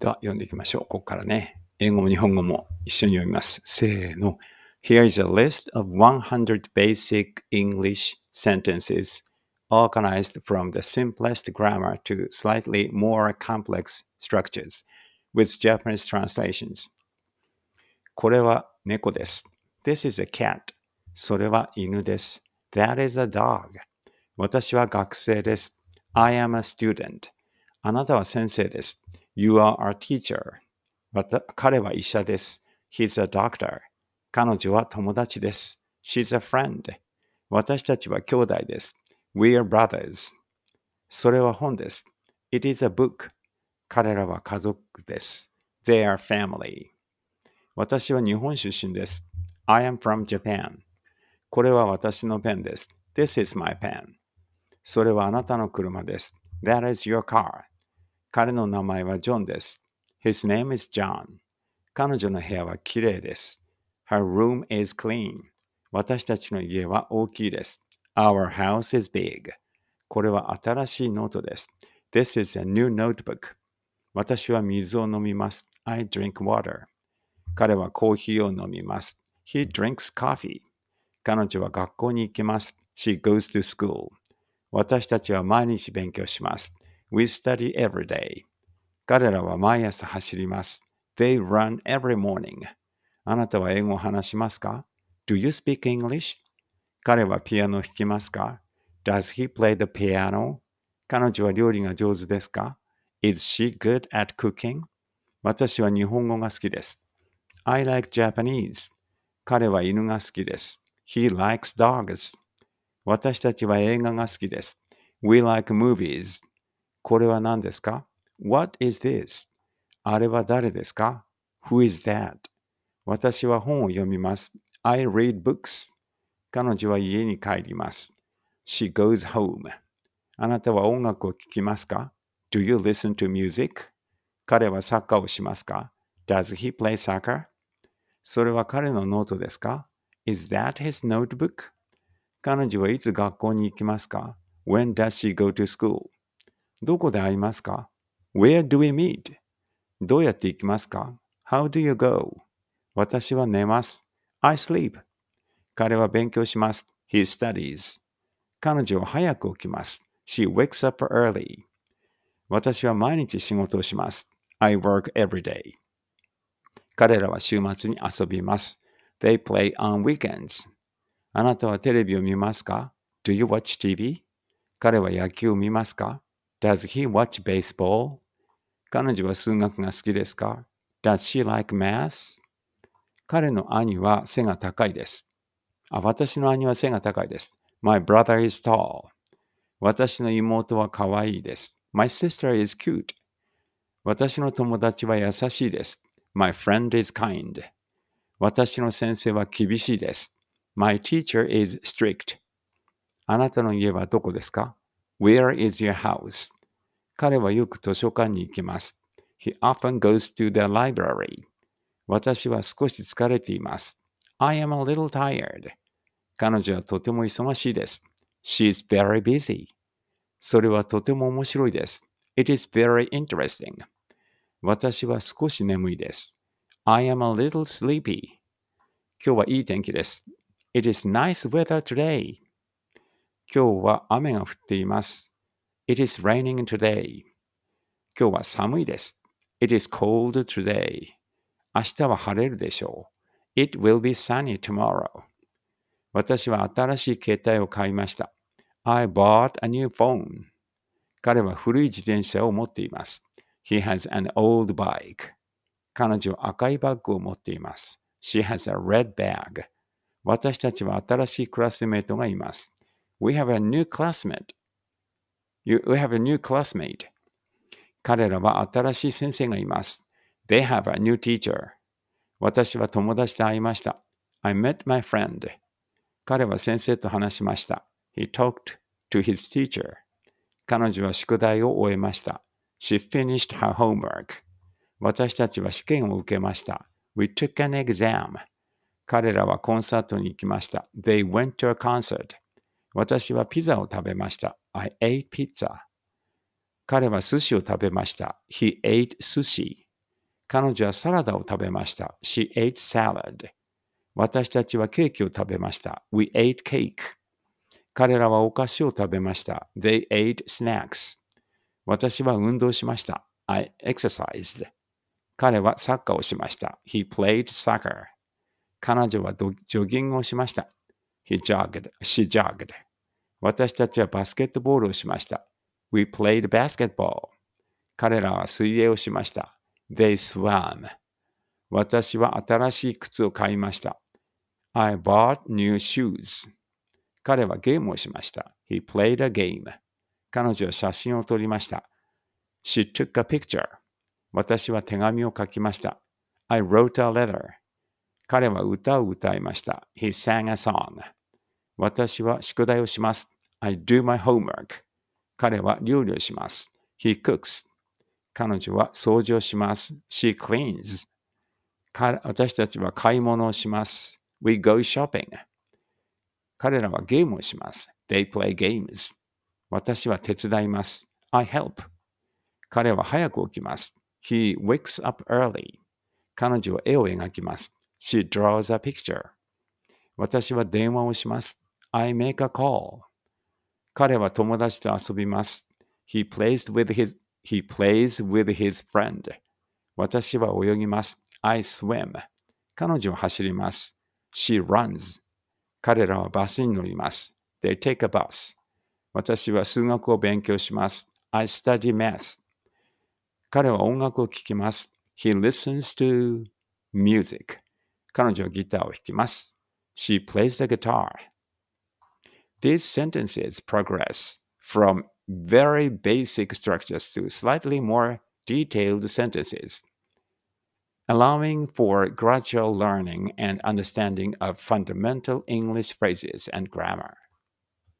では読んでいきましょう。ここからね。英語も日本語も一緒に読みます。せーの。Here is a list of 100 basic English sentences organized from the simplest grammar to slightly more complex structures with Japanese translations. これは猫です。This is a cat. それは犬です。That is a dog. 私は学生です。I am a student. あなたは先生です。You are our teacher. 彼は医者です。He's a doctor. 彼女は友達です。She's a friend. 私たちは兄弟です。We are brothers. それは本です。It is a book. 彼らは家族です。They are family. 私は日本出身です。I am from Japan. これは私のペンです。This is my pen. それはあなたの車です。That is your car. 彼の名前はジョンです。His name is John. 彼女の部屋はきれいです。Her room is clean. 私たちの家は大きいです。Our house is big. これは新しいノートです。This is a new notebook. 私は水を飲みます。I drink water. 彼はコーヒーを飲みます。He drinks coffee. 彼女は学校に行きます。She goes to school. 私たちは毎日勉強します。We study every day. 彼らは毎朝走ります。They run every morning. あなたは英語を話しますか ?Do you speak English? 彼はピアノを弾きますか ?Does he play the piano? 彼女は料理が上手ですか ?Is she good at cooking? 私は日本語が好きです。I like Japanese. 彼は犬が好きです。He likes dogs. 私たちは映画が好きです。We like movies. これは何ですか ?What is this? あれは誰ですか ?Who is that? 私は本を読みます。I read books. 彼女は家に帰ります。She goes home. あなたは音楽を聴きますか ?Do you listen to music? 彼はサッカーをしますか ?Does he play soccer? それは彼のノートですか ?Is that his notebook? 彼女はいつ学校に行きますか ?When does she go to school? どこで会いますか ?Where do we meet? どうやって行きますか ?How do you go? 私は寝ます。I sleep. 彼は勉強します。He studies. 彼女は早く起きます。She wakes up early. 私は毎日仕事をします。I work every day. 彼らは週末に遊びます。They play on weekends. あなたはテレビを見ますか ?Do you watch TV? 彼は野球を見ますか Does he watch baseball? 彼女は数学が好きですか ?Does she like math? 彼の兄は背が高いです。あ、私の兄は背が高いです。My brother is tall. 私の妹は可愛いです。My sister is cute. 私の友達は優しいです。My friend is kind. 私の先生は厳しいです。My teacher is strict. あなたの家はどこですか Where is your house? 彼はよく図書館に行きます。He often goes to the library. 私は少し疲れています。I am a little tired. 彼女はとても忙しいです。She's i very busy. それはとても面白いです。It is very interesting. 私は少し眠いです。I am a little sleepy. 今日はいい天気です。It is nice weather today. 今日は雨が降っています。It is raining today. 今日は寒いです。It is cold today. 明日は晴れるでしょう。It will be sunny tomorrow. 私は新しい携帯を買いました。I bought a new phone. 彼は古い自転車を持っています。He has an old bike. 彼女は赤いバッグを持っています。She has a red bag. 私たちは新しいクラスメートがいます。We have a new classmate. we have a new classmate. 彼らは新しい先生がいます。They have a new teacher. 私は友達と会いました。I met my friend. 彼は先生と話しました。He talked to his teacher. 彼女は宿題を終えました。She finished her homework. 私たちは試験を受けました。We took an exam. 彼らはコンサートに行きました。They went to a concert. 私はピザを食べました。I ate pizza. 彼は寿司を食べました。He ate sushi. 彼女はサラダを食べました。She ate salad. 私たちはケーキを食べました。We ate cake. 彼らはお菓子を食べました。They ate snacks. 私は運動しました。I exercised. 彼はサッカーをしました。He played soccer. 彼女はジョギングをしました。He jogged. She jogged. 私たちはバスケットボールをしました。We played basketball. 彼らは水泳をしました。They swam. 私は新しい靴を買いました。I bought new shoes. 彼はゲームをしました。He played a game. 彼女は写真を撮りました。She took a picture. 私は手紙を書きました。I wrote a letter. 彼は歌を歌いました。He sang a song. 私は宿題をします。I do my homework. 彼は料理をします。He cooks. 彼女は掃除をします。She cleans. 私たちは買い物をします。We go shopping. 彼らはゲームをします。They play games. 私は手伝います。I help. 彼は早く起きます。He wakes up early. 彼女は絵を描きます。She draws a picture. 私は電話をします。I make a call. 彼は友達と遊びます。He plays with his, he plays with his friend. 私は泳ぎます。I swim. 彼女は走ります。She runs. 彼らはバスに乗ります。They take a bus. 私は数学を勉強します。I study math. 彼は音楽を聴きます。He listens to music. 彼女はギターを弾きます。She plays the guitar. These sentences progress from very basic structures to slightly more detailed sentences, allowing for gradual learning and understanding of fundamental English phrases and grammar.